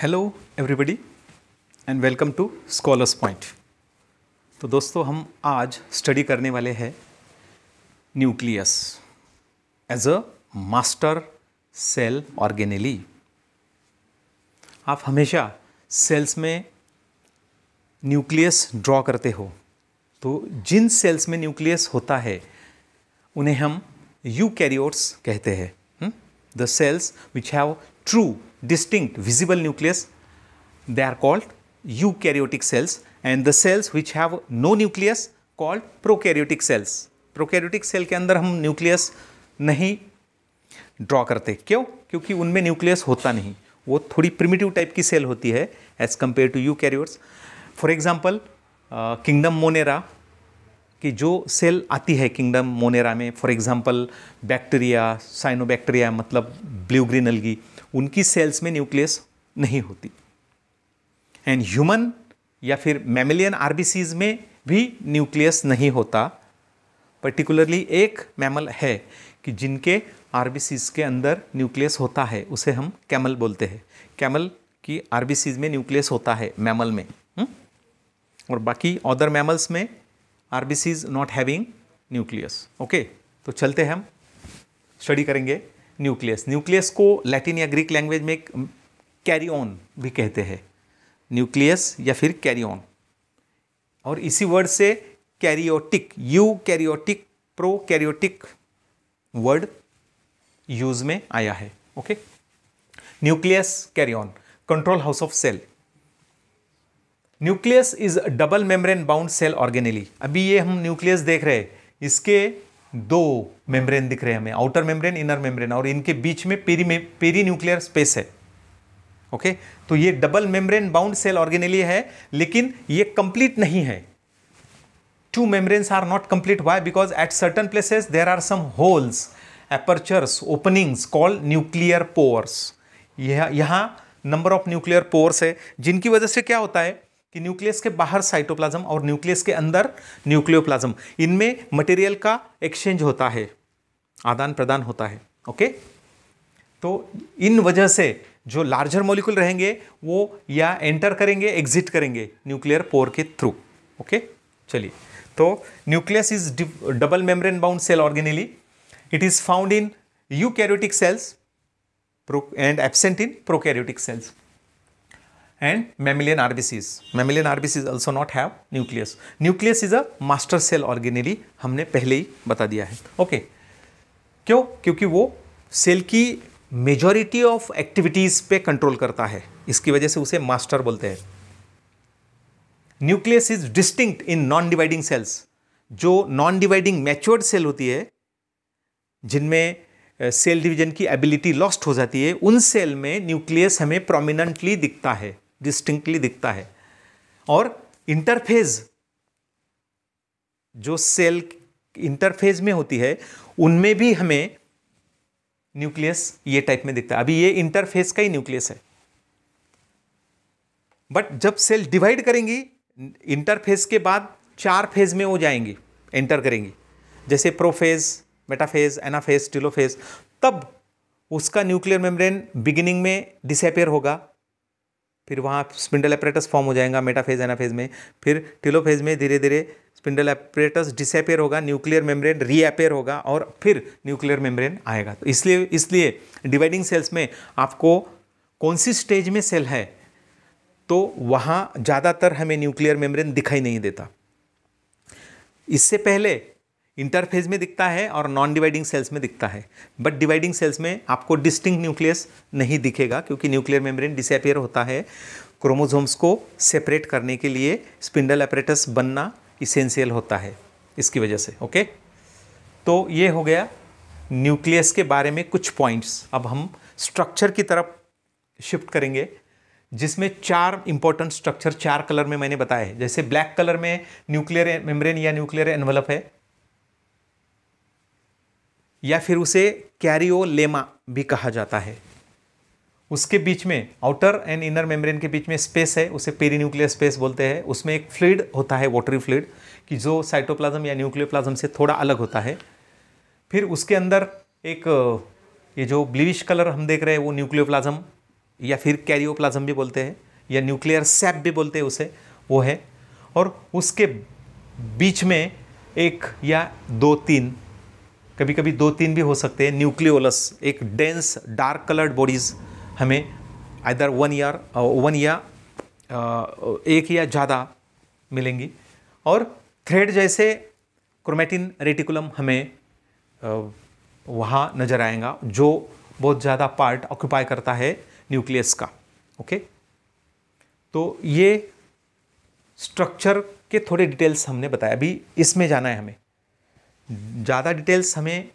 Hello everybody and welcome to Scholars Point तो दोस्तों हम आज स्टडी करने वाले हैं nucleus as a master cell organelle आप हमेशा सेल्स में न्यूक्लियस ड्रॉ करते हो तो जिन सेल्स में न्यूक्लियस होता है उन्हें हम यू कैरियोट्स कहते हैं the cells which have true distinct visible nucleus, they are called eukaryotic cells and the cells which have no nucleus called prokaryotic cells. prokaryotic cell ke andar hum nucleus nahi draw karte kyun kyunki unme nucleus hota nahi wo thodi primitive type ki cell hoti hai as compared to eukaryotes for example uh, kingdom monera कि जो cell आती है kingdom Monera में for example bacteria cyanobacteria मतलब blue green algae उनकी cells में nucleus नहीं होती एंड ह्यूमन या फिर मैमिलियन आरबीसीज में भी न्यूक्लियस नहीं होता पर्टिकुलरली एक मैमल है कि जिनके आरबीसीज के अंदर न्यूक्लियस होता है उसे हम कैमल बोलते हैं कैमल की आरबीसीज में न्यूक्लियस होता है मैमल में हुँ? हम्म? और बाकी अदर मैमल्स में RBCs not having nucleus okay तो चलते हैं हम स्टडी करेंगे न्यूक्लियस न्यूक्लियस को लैटिन या ग्रीक लैंग्वेज में कैरी ऑन भी कहते हैं न्यूक्लियस या फिर कैरी ऑन और इसी वर्ड से karyotic eukaryotic prokaryotic word use में आया है okay nucleus karyon control house of cell nucleus is double membrane bound cell organelle अभी ये हम न्यूक्लियस देख रहे हैं इसके दो मेम्ब्रेन दिख रहे हैं हमें आउटर मेम्ब्रेन इनर मेम्ब्रेन और इनके बीच में पेरी पेरी न्यूक्लियर स्पेस है ओके तो ये double membrane bound cell organelle है लेकिन ये कंप्लीट नहीं है two membranes are not complete why because at certain places there are some holes apertures openings call nuclear pores यहाँ नंबर ऑफ न्यूक्लियर पोअर्स है जिनकी वजह से क्या होता है कि न्यूक्लियस के बाहर साइटोप्लाज्म और न्यूक्लियस के अंदर न्यूक्लियोप्लाज्म इनमें मटेरियल का एक्सचेंज होता है आदान प्रदान होता है ओके तो इन वजह से जो लार्जर मॉलिक्यूल रहेंगे वो या एंटर करेंगे एग्जिट करेंगे न्यूक्लियर पोर के थ्रू ओके चलिए तो nucleus is double membrane bound cell organelle it is found in eu cells and absent in prokaryotic cells and mammalian RBCs. Mammalian RBCs also not have nucleus. Nucleus is a master cell organelle हमने पहले ही बता दिया है okay क्यों क्योंकि वो cell की majority of activities पे कंट्रोल करता है इसकी वजह से उसे मास्टर बोलते हैं nucleus is distinct in non dividing cells जो नॉन डिवाइडिंग मैच्योर्ड सेल होती है जिनमें सेल डिवीजन की एबिलिटी लॉस्ट हो जाती है उन सेल में न्यूक्लियस हमें प्रोमिनंटली दिखता है डिस्टिंक्टली दिखता है और इंटरफेज जो सेल इंटरफेज में होती है उनमें भी हमें न्यूक्लियस ये टाइप में दिखता है अभी ये इंटरफेस का ही न्यूक्लियस है बट जब सेल डिवाइड करेंगी इंटरफेस के बाद चार फेज में वो जाएंगी एंटर करेंगी जैसे प्रोफेज मेटाफेज एनाफेज टिलोफेज तब उसका न्यूक्लियर मेम्ब्रेन बिगिनिंग में डिसअपेयर होगा फिर वहाँ स्पिंडल एपरेटस फॉर्म हो जाएगा मेटाफेज एनाफेज में फिर टिलोफेज में धीरे धीरे स्पिंडल एपरेटस डिसअपेयर होगा न्यूक्लियर मेम्ब्रेन रीअपेयर होगा और फिर न्यूक्लियर मेम्ब्रेन आएगा तो इसलिए इसलिए डिवाइडिंग सेल्स में आपको कौन सी स्टेज में सेल है तो वहाँ ज़्यादातर हमें न्यूक्लियर मेम्ब्रेन दिखाई नहीं देता इससे पहले इंटरफेज में दिखता है और नॉन डिवाइडिंग सेल्स में दिखता है बट डिवाइडिंग सेल्स में आपको डिस्टिंक्ट न्यूक्लियस नहीं दिखेगा क्योंकि न्यूक्लियर मेम्ब्रेन डिसअपेयर होता है क्रोमोजोम्स को सेपरेट करने के लिए स्पिंडल अपरेटस बनना इसेंशियल होता है इसकी वजह से ओके तो ये हो गया न्यूक्लियस के बारे में कुछ पॉइंट्स अब हम स्ट्रक्चर की तरफ शिफ्ट करेंगे जिसमें चार इंपॉर्टेंट स्ट्रक्चर चार कलर में मैंने बताया है जैसे ब्लैक कलर में न्यूक्लियर मेम्ब्रेन या न्यूक्लियर एनवलप है या फिर उसे कैरियोलेमा भी कहा जाता है उसके बीच में आउटर एंड इनर मेम्ब्रेन के बीच में स्पेस है उसे न्यूक्लियर स्पेस बोलते हैं उसमें एक फ्लूड होता है वाटरी फ्लूड कि जो साइटोप्लाज्म या न्यूक्लियोप्लाज्म से थोड़ा अलग होता है फिर उसके अंदर एक ये जो ब्लूश कलर हम देख रहे हैं वो न्यूक्लियोप्लाज्म या फिर कैरियोप्लाज्म भी बोलते हैं या न्यूक्लियर सैप भी बोलते हैं उसे वो है और उसके बीच में एक या दो तीन कभी कभी दो तीन भी हो सकते हैं न्यूक्लियोलस एक डेंस डार्क कलर्ड बॉडीज़ हमें आइदर वन ईयर वन या uh, एक या ज़्यादा मिलेंगी और थ्रेड जैसे क्रोमेटिन रेटिकुलम हमें uh, वहाँ नज़र आएगा जो बहुत ज़्यादा पार्ट ऑक्यूपाई करता है न्यूक्लियस का ओके तो ये स्ट्रक्चर के थोड़े डिटेल्स हमने बताया अभी इसमें जाना है हमें ज़्यादा डिटेल्स हमें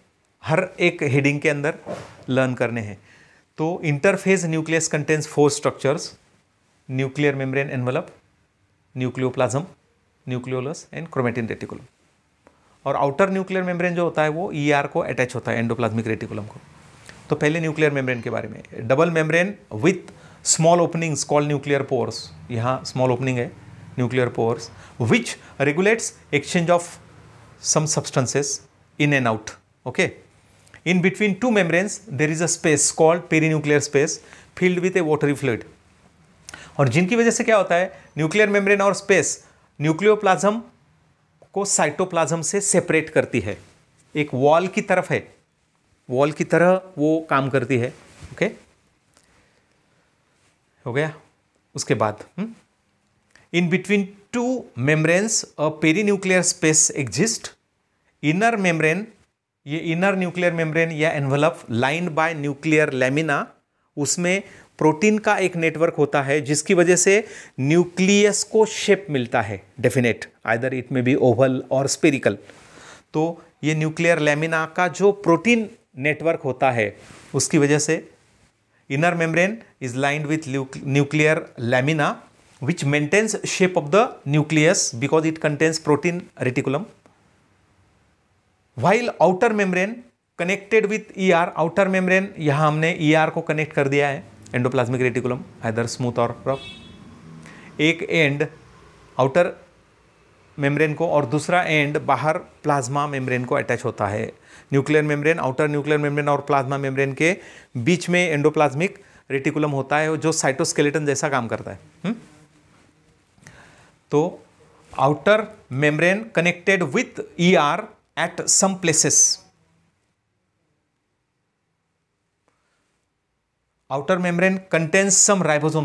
हर एक हेडिंग के अंदर लर्न करने हैं तो interphase nucleus contains four structures nuclear membrane envelope nucleoplasm nucleolus and chromatin reticulum और आउटर न्यूक्लियर मेम्ब्रेन जो होता है वो ई e ER को अटैच होता है एंडोप्लाज्मिक रेटिकुलम को तो पहले न्यूक्लियर मेम्ब्रेन के बारे में double membrane with small openings call nuclear pores यहाँ स्मॉल ओपनिंग है nuclear pores which regulates exchange of some substances in and out. Okay. In between two membranes, there is a space called perinuclear space filled with a watery fluid. और जिनकी वजह से क्या होता है nuclear membrane और space nucleoplasm को cytoplasm से सेपरेट करती है एक वॉल की तरफ है वॉल की तरह वो काम करती है ओके हो गया उसके बाद in between two membranes a perinuclear space exist inner membrane ये इनर न्यूक्लियर मेम्ब्रेन या envelope line by nuclear lamina उसमें प्रोटीन का एक नेटवर्क होता है जिसकी वजह से न्यूक्लियस को शेप मिलता है definite either it may be oval और स्पेरिकल तो ये न्यूक्लियर लेमिना का जो प्रोटीन नेटवर्क होता है उसकी वजह से inner membrane is lined with nuclear lamina which maintains shape of the nucleus because it contains protein reticulum. While outer membrane connected with ER, outer membrane yahan humne ER ko connect kar diya hai endoplasmic reticulum either smooth or rough. ek end outer membrane को और दूसरा and बाहर plasma membrane को attach होता है nuclear membrane outer nuclear membrane और plasma membrane के बीच में एंडोप्लाज्मिक रेटिकुलम होता है जो साइटोस्केलेटन जैसा काम करता है हुँ? तो outer connected with E R at some places outer membrane contains some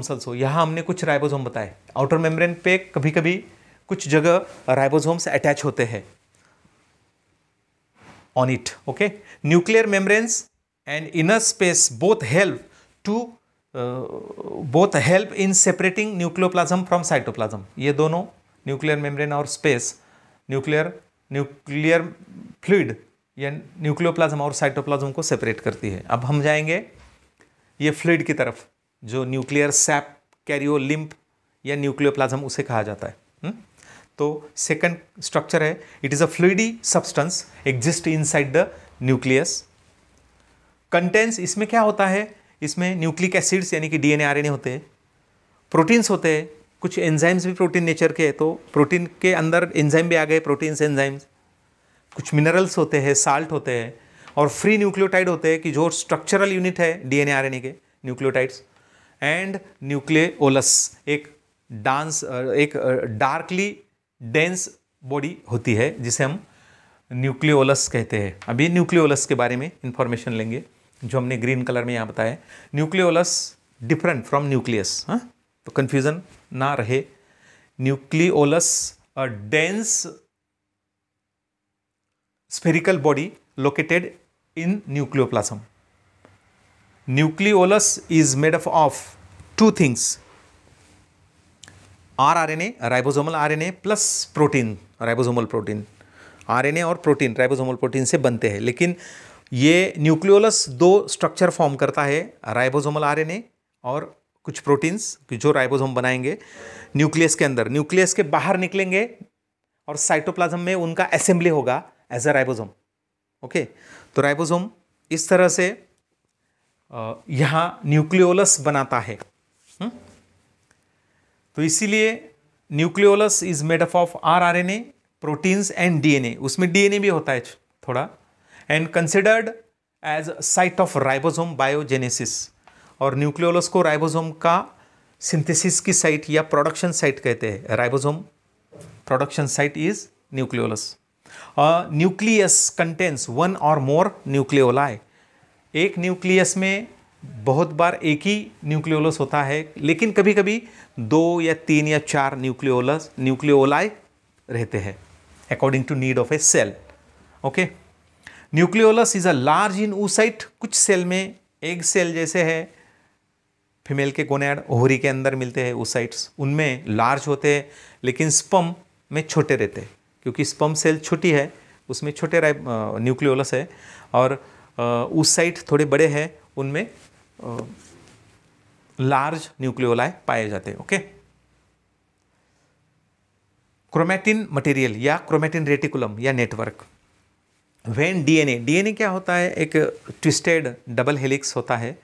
cells हो यहां हमने कुछ राइबोसोम बताए आउटर मेम्ब्रेन पे कभी कभी कुछ जगह राइबोसोम्स अटैच होते हैं on it okay nuclear membranes and inner space both help to both help in separating nucleoplasm from cytoplasm ये दोनों न्यूक्लियर मेम्ब्रेन और स्पेस न्यूक्लियर न्यूक्लियर फ्लूड या न्यूक्लियोप्लाज्म और साइटोप्लाज्म को सेपरेट करती है अब हम जाएंगे ये फ्लूड की तरफ जो न्यूक्लियर सैप कैरियो लिम्प या न्यूक्लियोप्लाज्म उसे कहा जाता है हम्म? तो सेकंड स्ट्रक्चर है it is a fluidy substance exist inside the nucleus contents इसमें क्या होता है इसमें न्यूक्लिक एसिड्स यानी कि डीएनए आरएनए होते हैं प्रोटीन्स होते हैं कुछ एंजाइम्स भी प्रोटीन नेचर के तो प्रोटीन के अंदर एंजाइम भी आ गए प्रोटीन्स एंजाइम्स कुछ मिनरल्स होते हैं साल्ट होते हैं और फ्री न्यूक्लियोटाइड होते हैं कि जो स्ट्रक्चरल यूनिट है एन ए के न्यूक्लियोटाइड्स एंड न्यूक्लियोलस एक डांस एक डार्कली डेंस बॉडी होती है जिसे हम न्यूक्लियोलस कहते हैं अभी न्यूक्लियोलस के बारे में इंफॉर्मेशन लेंगे जो हमने ग्रीन कलर में यहाँ बताया न्यूक्लियोलस डिफरेंट फ्रॉम न्यूक्लियस हाँ तो कन्फ्यूजन ना रहे nucleolus a dense spherical body located in nucleoplasm nucleolus is made up of two things R N A plus protein ribosomal protein R N A और protein ribosomal protein से बनते हैं लेकिन ये न्यूक्लियोलस दो स्ट्रक्चर फॉर्म करता है ribosomal RNA और कुछ प्रोटीन्स जो राइबोसोम बनाएंगे न्यूक्लियस के अंदर न्यूक्लियस के बाहर निकलेंगे और साइटोप्लाज्म में उनका असेंबली होगा एज अ राइबोसोम ओके तो राइबोसोम इस तरह से यहाँ न्यूक्लियोलस बनाता है हुँ? हम्म? तो इसीलिए nucleolus is made up of R R N A proteins and D N A उसमें डी एन ए भी होता है थोड़ा and considered as site of ribosome biogenesis और न्यूक्लियोलस को राइबोसोम का सिंथेसिस की साइट या प्रोडक्शन साइट कहते हैं ribosome production site is nucleolus nucleus contains one or more न्यूक्लियोलाय एक न्यूक्लियस में बहुत बार एक ही न्यूक्लियोलस होता है लेकिन कभी कभी दो या तीन या चार न्यूक्लियोलस न्यूक्लियोलाय रहते हैं according to need of a cell okay nucleolus is a large in oocyte कुछ सेल में एग सेल जैसे है फीमेल के गोनेड ओहरी के अंदर मिलते हैं ऊसाइट्स उनमें लार्ज होते हैं लेकिन स्पम में छोटे रहते हैं क्योंकि स्पम सेल छोटी है उसमें छोटे न्यूक्लियोलस है और ऊसाइट थोड़े बड़े हैं उनमें लार्ज न्यूक्लियोलाय पाए जाते हैं ओके क्रोमेटिन मटेरियल या क्रोमेटिन रेटिकुलम या नेटवर्क वेन डीएनए डीएनए क्या होता है एक ट्विस्टेड डबल हेलिक्स होता है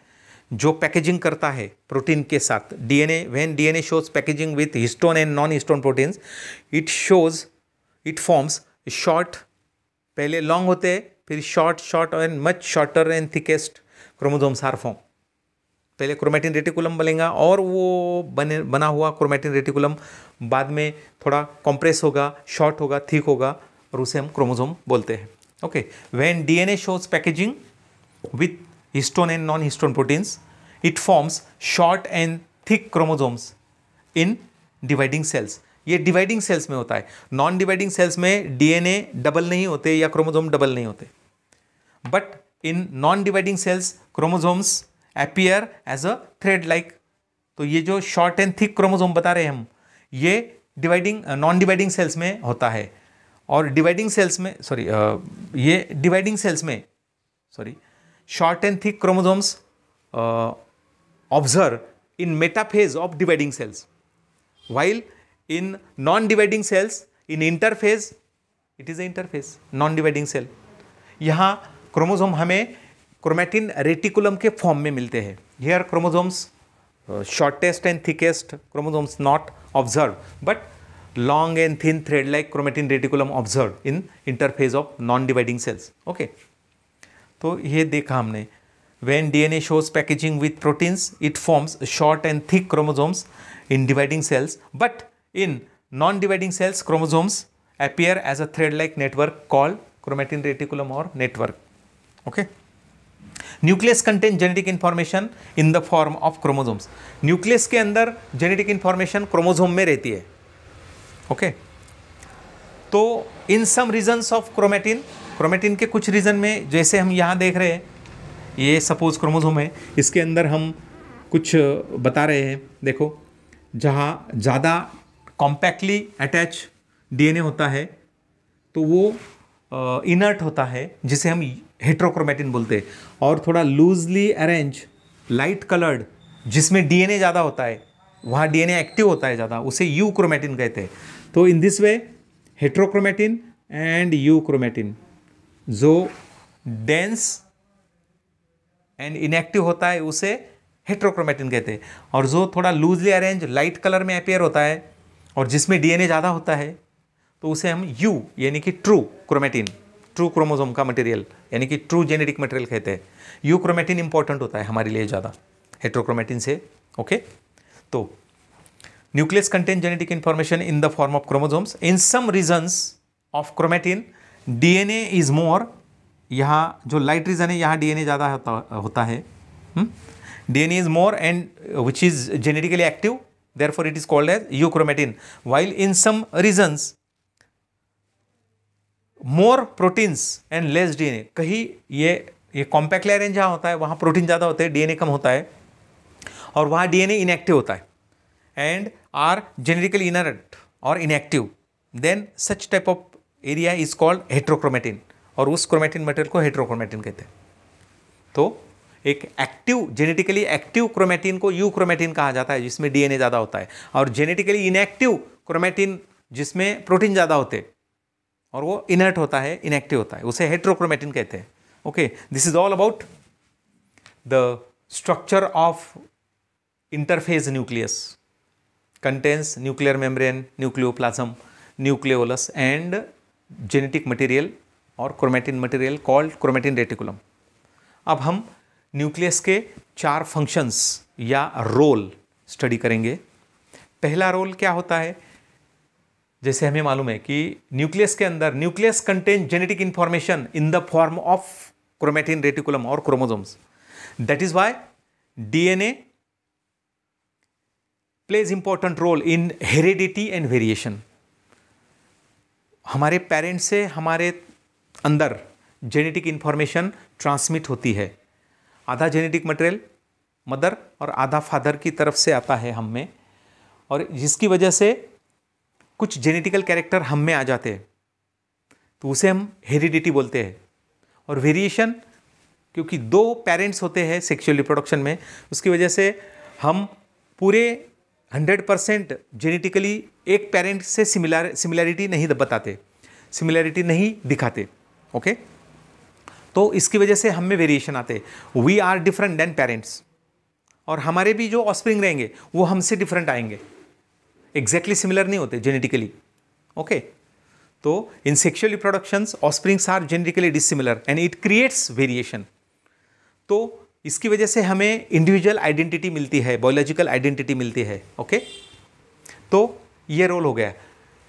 जो पैकेजिंग करता है प्रोटीन के साथ DNA when DNA shows packaging with histone and non histone proteins it shows it forms short पहले लॉन्ग होते हैं फिर short short and much shorter and thickest chromosomes are form पहले क्रोमेटिन रेटिकुलम बनेगा और वो बने बना हुआ क्रोमेटिन रेटिकुलम बाद में थोड़ा कॉम्प्रेस होगा शॉर्ट होगा थिक होगा और उसे हम क्रोमोजोम बोलते हैं Okay, when DNA shows packaging with histone and non-histone proteins, it forms short and thick chromosomes in dividing cells. ये डिवाइडिंग सेल्स में होता है नॉन डिवाइडिंग सेल्स में डीएनए डबल नहीं होते या क्रोमोजोम डबल नहीं होते but in non dividing cells chromosomes appear as a thread like तो ये जो शॉर्ट एंड थिक क्रोमोजोम बता रहे हैं हम ये डिवाइडिंग नॉन डिवाइडिंग सेल्स में होता है और डिवाइडिंग सेल्स में सॉरी uh, ये डिवाइडिंग सेल्स में sorry short and thick chromosomes observe in metaphase of dividing cells while in non dividing cells in interphase it is a interphase non dividing cell यहाँ chromosome हमें chromatin reticulum के form में मिलते हैं here chromosomes shortest and thickest chromosomes not observe but long and thin thread like chromatin reticulum observed in interphase of non-dividing cells. Okay. तो ये देखा हमने when DNA shows packaging with proteins, it forms short and thick chromosomes in dividing cells, but in non-dividing cells, chromosomes appear as a thread-like network called chromatin reticulum or network. Okay. Nucleus contain genetic information in the form of chromosomes nucleus के अंदर genetic information chromosome में रहती है okay तो in some regions of chromatin chromatin के कुछ reason में जैसे हम यहाँ देख रहे हैं ये सपोज क्रोमोसोम है इसके अंदर हम कुछ बता रहे हैं देखो जहाँ ज़्यादा कॉम्पैक्टली अटैच डीएनए होता है तो वो इनर्ट होता है जिसे हम हेट्रोक्रोमेटिन बोलते हैं और थोड़ा लूजली अरेंज लाइट कलर्ड जिसमें डीएनए ज़्यादा होता है वहाँ डीएनए एक्टिव होता है ज़्यादा उसे यू क्रोमेटिन कहते हैं तो in this way heterochromatin and euchromatin जो डेंस एंड इनएक्टिव होता है उसे हेट्रोक्रोमेटिन कहते हैं और जो थोड़ा लूजली अरेंज लाइट कलर में अपेयर होता है और जिसमें डीएनए ज़्यादा होता है तो उसे हम यू यानी कि ट्रू क्रोमेटिन ट्रू क्रोमोजोम का मटेरियल यानी कि ट्रू जेनेटिक मटेरियल कहते हैं यू क्रोमेटिन इंपॉर्टेंट होता है हमारे लिए ज़्यादा हेट्रोक्रोमेटिन से ओके तो Nucleus contain genetic information in the form of chromosomes. In some regions of chromatin, DNA is more. यहाँ जो लाइट रीजन है यहाँ डीएनए ज़्यादा होता होता है DNA is more and which is genetically active therefore it is called as euchromatin while in some regions more proteins and less DNA कहीं ये ये कॉम्पैक्ट लेयर जहाँ होता है वहाँ प्रोटीन ज़्यादा होते हैं डीएनए कम होता है और वहाँ डीएनए इनएक्टिव होता है एंड आर जेनेटिकली इनर्ट और inactive then such type of area is called heterochromatin और उस क्रोमेटिन मटेरियल को हेट्रोक्रोमेटिन कहते हैं तो एक एक्टिव जेनेटिकली एक्टिव क्रोमेटिन को यू क्रोमेटिन कहा जाता है जिसमें डीएनए ज़्यादा होता है और जेनेटिकली इनएक्टिव क्रोमेटिन जिसमें प्रोटीन ज़्यादा होते और वो इनर्ट होता है इनएक्टिव होता है उसे हेट्रोक्रोमेटिन कहते हैं okay this is all about the structure of interphase nucleus contains nuclear membrane, nucleoplasm, nucleolus and genetic material और chromatin material called chromatin reticulum अब हम न्यूक्लियस के चार फंक्शंस या रोल स्टडी करेंगे पहला रोल क्या होता है जैसे हमें मालूम है कि न्यूक्लियस के अंदर nucleus contain genetic information in the form of chromatin reticulum और chromosomes that is why DNA plays important role in heredity and variation हमारे पेरेंट्स से हमारे अंदर जेनेटिक इन्फॉर्मेशन ट्रांसमिट होती है आधा जेनेटिक मटेरियल मदर और आधा फादर की तरफ से आता है हम में और जिसकी वजह से कुछ जेनेटिकल कैरेक्टर हम में आ जाते हैं तो उसे हम हेरिडिटी बोलते हैं और वेरिएशन क्योंकि दो पेरेंट्स होते हैं सेक्सुअल रिप्रोडक्शन में उसकी वजह से हम पूरे हंड्रेड परसेंट जेनेटिकली एक पेरेंट से सिमिलर सिमिलैरिटी नहीं बताते सिमिलैरिटी नहीं दिखाते ओके तो इसकी वजह से हम में वेरिएशन आते we are different than parents और हमारे भी जो ऑस्प्रिंग रहेंगे वो हमसे डिफरेंट आएंगे एग्जैक्टली सिमिलर नहीं होते जेनेटिकली ओके तो in sexual reproductions offsprings are genetically dissimilar and it creates variation तो इसकी वजह से हमें इंडिविजुअल आइडेंटिटी मिलती है बायोलॉजिकल आइडेंटिटी मिलती है ओके तो ये रोल हो गया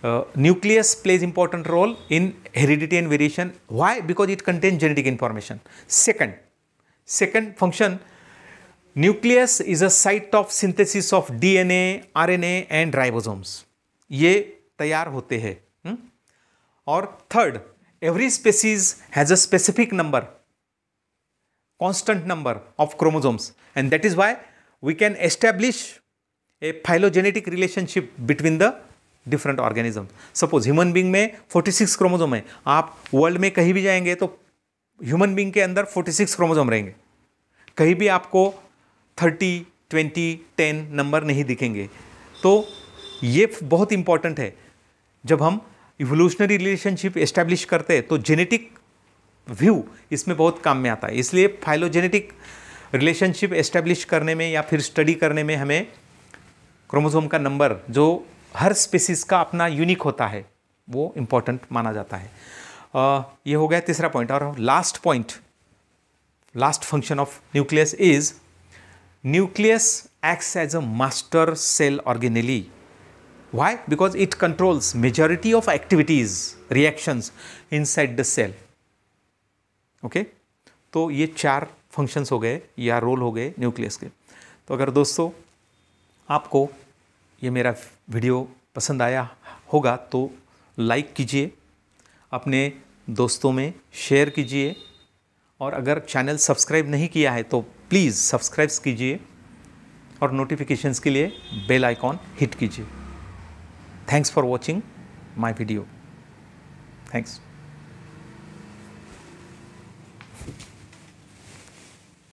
nucleus plays important role in heredity and variation why because it contain genetic information second second function nucleus is a site of synthesis of DNA RNA and ribosomes ये तैयार होते हैं हम्म? और third every species has a specific number constant number of chromosomes and that is why we can establish a phylogenetic relationship between the different organism suppose human being में 46 chromosome है आप world में कहीं भी जाएंगे तो ह्यूमन बींग के अंदर 46 क्रोमोजोम रहेंगे कहीं भी आपको 30, 20, 10 नंबर नहीं दिखेंगे तो ये बहुत इंपॉर्टेंट है जब हम इवोल्यूशनरी रिलेशनशिप एस्टैब्लिश करते हैं तो जेनेटिक व्यू इसमें बहुत काम में आता है इसलिए फाइलोजेनेटिक रिलेशनशिप एस्टेब्लिश करने में या फिर स्टडी करने में हमें क्रोमोसोम का नंबर जो हर स्पेसिस का अपना यूनिक होता है वो इम्पॉर्टेंट माना जाता है आ, ये हो गया तीसरा पॉइंट और last point last function of nucleus is nucleus acts as a master cell organelle. Why because it controls majority of activities reactions inside the cell okay तो ये चार फंक्शंस हो गए या रोल हो गए न्यूक्लियस के तो अगर दोस्तों आपको ये मेरा वीडियो पसंद आया होगा तो लाइक कीजिए अपने दोस्तों में शेयर कीजिए और अगर चैनल सब्सक्राइब नहीं किया है तो प्लीज़ सब्सक्राइब कीजिए और नोटिफिकेशंस के लिए बेल आइकॉन हिट कीजिए thanks for watching my video thanks